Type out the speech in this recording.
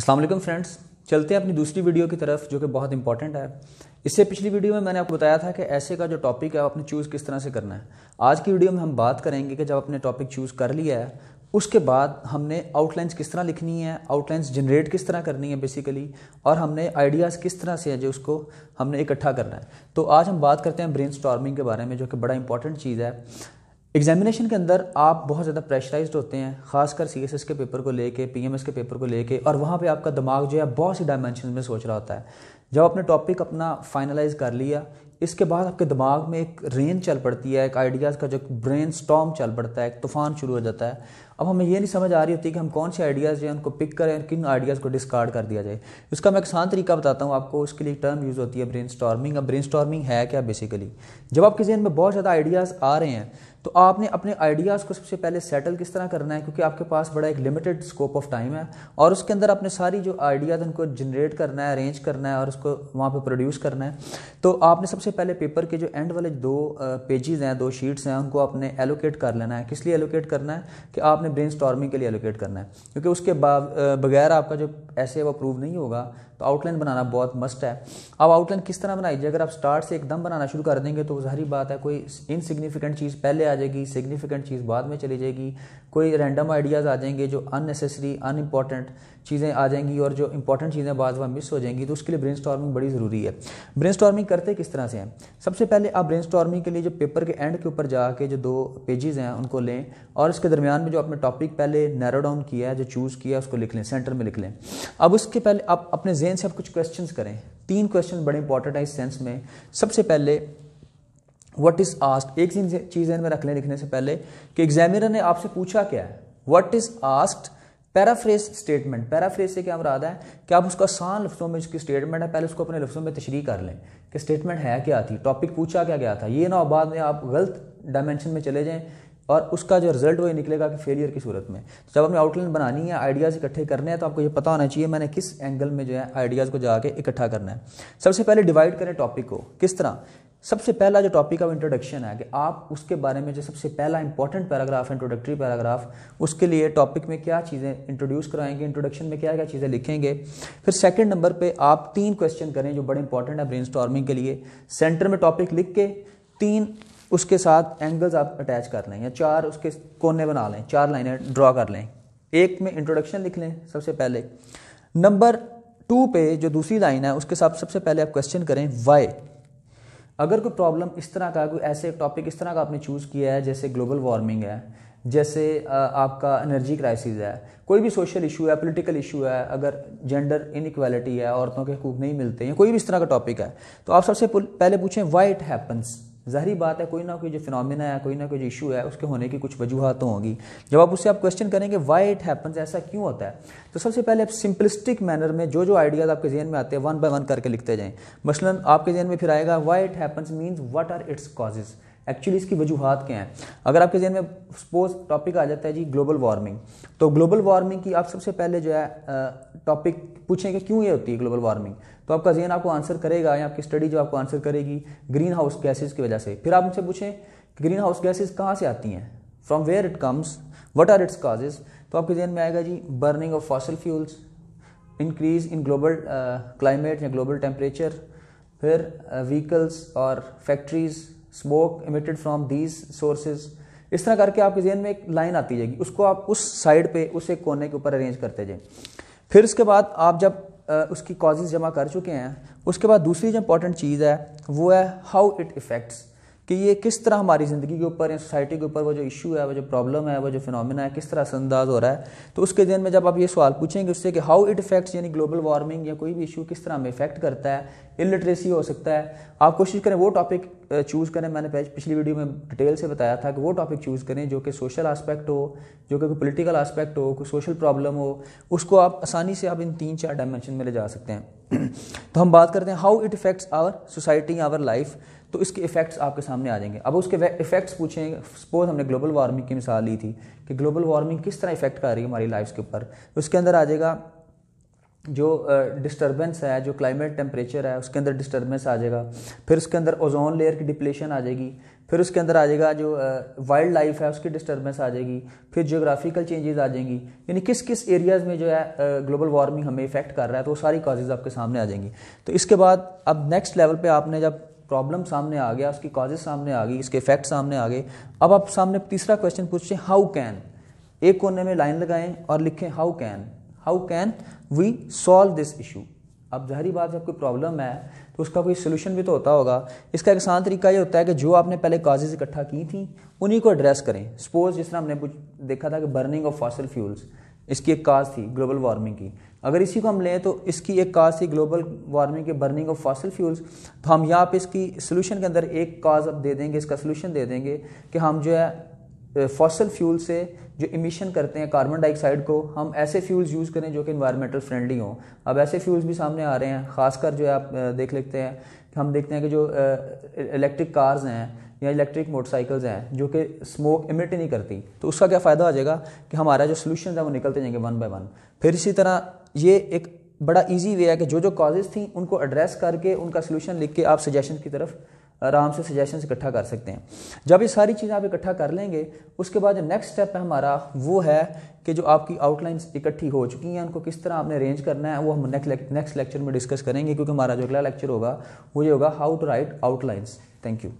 Aslam friends चलते हैं अपनी दूसरी वीडियो की तरफ जो कि बहुत इंपॉर्टेंट है इससे पिछली वीडियो में मैंने आपको बताया था कि ऐसे का जो टॉपिक है आपने चूज़ किस तरह से करना है आज की वीडियो में हम बात करेंगे कि जब आपने टॉपिक चूज़ कर लिया है उसके बाद हमने आउटलाइंस किस तरह लिखनी है आउटलाइंस जनरेट किस तरह करनी है बेसिकली और हमने आइडियाज़ किस तरह से है जो उसको हमने इकट्ठा करना है तो आज हम बात करते हैं ब्रेन के बारे में जो कि बड़ा इंपॉर्टेंट चीज़ है एग्जामिनेशन के अंदर आप बहुत ज़्यादा प्रेशराइज होते हैं खासकर सी एस एस के पेपर को लेके पी एम एस के पेपर को लेके और वहाँ पे आपका दिमाग जो है बहुत सी डायमेंशन में सोच रहा होता है जब आपने टॉपिक अपना फाइनलाइज कर लिया इसके बाद आपके दिमाग में एक रेन चल पड़ती है एक आइडियाज़ का जो ब्रेन स्टॉम चल पड़ता है एक तूफान शुरू हो जाता है अब हमें ये नहीं समझ आ रही होती कि हम कौन से आइडियाज़ हैं है उनको पिक करें और किन आइडियाज़ को डिस्कार्ड कर दिया जाए उसका मैं एक आसान तरीका बताता हूँ आपको उसके लिए टर्म यूज़ होती है ब्रेन स्टॉर्मिंग अब ब्रेन स्टॉर्मिंग है क्या बेसिकली जब आपके जहन में बहुत ज़्यादा आइडियाज़ आ रहे हैं तो आपने अपने आइडियाज़ को सबसे पहले सेटल किस तरह करना है क्योंकि आपके पास बड़ा एक लिमिटेड स्कोप ऑफ टाइम है और उसके अंदर आपने सारी जो आइडियाज़ उनको जनरेट करना है अरेंज करना है और उसको वहाँ पे प्रोड्यूस करना है तो आपने सबसे पहले पेपर के जो एंड वाले दो पेजेस हैं दो शीट्स हैं उनको आपने एलोकेट कर लेना है किस लिए एलोकेट करना है कि आपने आपने ब्रेन के लिए एलोकेट करना है क्योंकि उसके बगैर आपका जो ऐसे वो प्रूव नहीं होगा तो आउटलाइन बनाना बहुत मस्ट है अब आउटलाइन किस तरह बनाई जाए अगर आप स्टार्ट से एकदम बनाना शुरू कर देंगे तो जहरी बात है कोई इनसिग्निफिकेंट चीज़ पहले आ जाएगी सिग्निफिकेंट चीज़ बाद में चली जाएगी कोई रैंडम आइडियाज़ आ जाएंगे जो अननेसेसरी अनइम्पॉर्टेंट चीज़ें आ जाएंगी और जो इंपॉर्टेंट चीज़ें बाद में मिस हो जाएंगी तो उसके लिए ब्रेन बड़ी ज़रूरी है ब्रेन करते किस तरह से हैं सबसे पहले आप ब्रेन के लिए जो पेपर के एंड के ऊपर जाके जो दो पेजेस हैं उनको लें और इसके दरमियान में जो आपने टॉपिक पहले नैरो डाउन किया है जो चूज़ किया है उसको लिख लें सेंटर में लिख लें अब उसके पहले आप अपने जेन से आप कुछ क्वेश्चन करें तीन क्वेश्चन बड़े इंपॉर्टेंट है इस सेंस में सबसे पहले वट इज़ आस्ट एक चीज़ में रख लें लिखने से पहले कि एग्जामिनर ने आपसे पूछा क्या है वट इज़ आस्ट पैराफ्रेज स्टेटमेंट पैराफ्रेज से क्या मुराद है कि आप उसका आसान लफ्ज़ों में उसकी स्टेटमेंट है पहले उसको अपने लफ्ज़ों में तशरी कर लें कि स्टेटमेंट है क्या थी टॉपिक पूछा क्या गया था ये ना बाद में आप गलत डायमेंशन में चले जाएं और उसका जो रिजल्ट वही निकलेगा कि फेलियर की सूरत में तो जब हमें आउटलाइन बनानी है आइडियाज़ इकट्ठे करने हैं तो आपको ये पता होना चाहिए मैंने किस एंगल में जो है आइडियाज़ को जाके इकट्ठा करना है सबसे पहले डिवाइड करें टॉपिक को किस तरह सबसे पहला जो टॉपिक ऑफ इंट्रोडक्शन है कि आप उसके बारे में जो सबसे पहला इंपॉर्टेंट पैराग्राफ इंट्रोडक्टरी पैराग्राफ उसके लिए टॉपिक में क्या चीज़ें इंट्रोड्यूस कराएंगे इंट्रोडक्शन में क्या क्या चीज़ें लिखेंगे फिर सेकंड नंबर पे आप तीन क्वेश्चन करें जो बड़े इंपॉर्टेंट है ब्रेन के लिए सेंटर में टॉपिक लिख के तीन उसके साथ एंगल्स आप अटैच कर लें या चार उसके कोने बना लें चार लाइनें ड्रॉ कर लें एक में इंट्रोडक्शन लिख लें सबसे पहले नंबर टू पे जो दूसरी लाइन है उसके साथ सबसे पहले आप क्वेश्चन करें वाई अगर कोई प्रॉब्लम इस तरह का कोई ऐसे टॉपिक इस तरह का आपने चूज़ किया है जैसे ग्लोबल वार्मिंग है जैसे आपका एनर्जी क्राइसिस है कोई भी सोशल इशू है पॉलिटिकल इशू है अगर जेंडर इनक्वालिटी है औरतों के हकूक नहीं मिलते हैं कोई भी इस तरह का टॉपिक है तो आप सबसे पहले पूछें वाई इट हैपन्स ज़ाहरी बात है कोई ना कोई जो फिनमिना है कोई ना कोई जो इशू है उसके होने की कुछ वजूहत तो होंगी जब आप उससे आप क्वेश्चन करेंगे वाई इट हैपन्स ऐसा क्यों होता है तो सबसे पहले आप सिंपलिस्टिक मैनर में जो जो आइडियाज़ आपके जहन में आते हैं वन बाय वन करके लिखते जाएँ मसलन आपके जहन में फिर आएगा why it happens means what are its causes actually इसकी वजूहत क्या हैं अगर आपके जहन में सपोज टॉपिक आ जाता है जी ग्लोबल वार्मिंग तो ग्लोबल वार्मिंग की आप सबसे पहले जो है टॉपिक पूछें कि क्यों ये होती है ग्लोबल वार्मिंग तो आपका जहन आपको आंसर करेगा या आपकी स्टडी जो आपको आंसर करेगी ग्रीन हाउस गैसेज की वजह से फिर आप मुझसे पूछें ग्रीन हाउस गैसेज कहाँ से आती हैं from where it comes what are its causes तो आपके जहन में आएगा जी burning of fossil fuels increase in global climate या ग्लोबल टेम्परेचर फिर व्हीकल्स और factories smoke emitted from these sources इस तरह करके आपके जहन में एक लाइन आती जाएगी उसको आप उस साइड पे उस एक कोने के ऊपर अरेंज करते जाए फिर उसके बाद आप जब उसकी कॉजेज जमा कर चुके हैं उसके बाद दूसरी जो इंपॉर्टेंट चीज़ है वो है हाउ इट इफ़ेक्ट्स कि ये किस तरह हमारी ज़िंदगी के ऊपर या सोसाइटी के ऊपर वो जो इशू है वो जो प्रॉब्लम है वो जो फिनोमिना है किस तरह अंदाज हो रहा है तो उसके दिन में जब आप ये सवाल पूछेंगे उससे कि हाउ इट इफेक्ट्स यानी ग्लोबल वार्मिंग या कोई भी इशू किस तरह हमें इफेक्ट करता है इलिटरेसी हो सकता है आप कोशिश करें वो टॉपिक चूज़ करें मैंने पिछली वीडियो में डिटेल से बताया था कि वो टॉपिक चूज़ करें जो कि सोशल आस्पेक्ट हो जो कि कोई पोलिटिकल आस्पेक्ट हो कोई सोशल प्रॉब्लम हो उसको आप आसानी से आप इन तीन चार डायमेंशन में ले जा सकते हैं तो हम बात करते हैं how it effects our society our life तो इसके इफेक्ट्स आपके सामने आ जाएंगे अब उसके इफेक्ट्स पूछें सपोज हमने ग्लोबल वार्मिंग की मिसाल ली थी कि ग्लोबल वार्मिंग किस तरह इफेक्ट कर रही है हमारी लाइफ के ऊपर उसके अंदर आ जाएगा जो डिस्टरबेंस है जो क्लाइमेट टेम्परेचर है उसके अंदर डिस्टरबेंस आ जाएगा फिर उसके अंदर ओजोन लेयर की डिप्लेशन आ जाएगी फिर उसके अंदर आ जाएगा जो वाइल्ड लाइफ है उसकी डिस्टरबेंस आ जाएगी फिर जियोग्राफिकल चेंजेस आ जाएंगी यानी किस किस एरियाज़ में जो है ग्लोबल वार्मिंग हमें इफेक्ट कर रहा है तो वो सारी काजेज़ आपके सामने आ जाएंगी तो इसके बाद अब नेक्स्ट लेवल पर आपने जब प्रॉब्लम सामने आ गया उसकी काजेज सामने आ गई इसके इफेक्ट सामने आ गए अब आप सामने तीसरा क्वेश्चन पूछते हैं हाउ कैन एक कोने में लाइन लगाएं और लिखें how can how can we solve this issue अब जहरी बात जब कोई प्रॉब्लम है तो उसका कोई सोल्यूशन भी तो होता होगा इसका एक आसान तरीका ये होता है कि जो आपने पहले काजेज इकट्ठा की थी उन्हीं को एड्रेस करें सपोज जिस तरह हमने देखा था कि बर्निंग ऑफ फॉसल फ्यूल्स इसकी एक काज थी ग्लोबल वार्मिंग की अगर इसी को हम लें तो इसकी एक काज थी ग्लोबल वार्मिंग के बर्निंग ऑफ फॉसल फ्यूल्स तो हम यहाँ पे इसकी सोल्यूशन के अंदर एक काज अब दे देंगे इसका सोल्यूशन दे देंगे कि हम जो है फॉसल फ्यूल से जो इमिशन करते हैं कार्बन डाइऑक्साइड को हम ऐसे फ्यूल्स यूज़ करें जो कि इन्वायरमेंटल फ्रेंडली हों अब ऐसे फ्यूल्स भी सामने आ रहे हैं खासकर जो है आप देख लेते हैं हम देखते हैं कि जो इलेक्ट्रिक कार्स हैं या इलेक्ट्रिक मोटरसाइकिल्स हैं जो कि स्मोक इमिट नहीं करती तो उसका क्या फ़ायदा हो जाएगा कि हमारा जो सोल्यूशन है वो निकलते जाएंगे वन बाय वन फिर इसी तरह ये एक बड़ा इजी वे है कि जो जो कॉजेज़ थी उनको एड्रेस करके उनका सोल्यूशन लिख के आप सजेशन की तरफ आराम से सजेशंस इकट्ठा कर सकते हैं जब ये सारी चीज़ें आप इकट्ठा कर लेंगे उसके बाद जो नेक्स्ट स्टेप है हमारा वो है कि जो आपकी आउटलाइंस इकट्ठी हो चुकी हैं उनको किस तरह आपने अरेंज करना है वो हम नेक्स्ट नेक्स्ट लेक्चर में डिस्कस करेंगे क्योंकि हमारा जो अगला लेक्चर होगा वो ये होगा how to write outlines thank you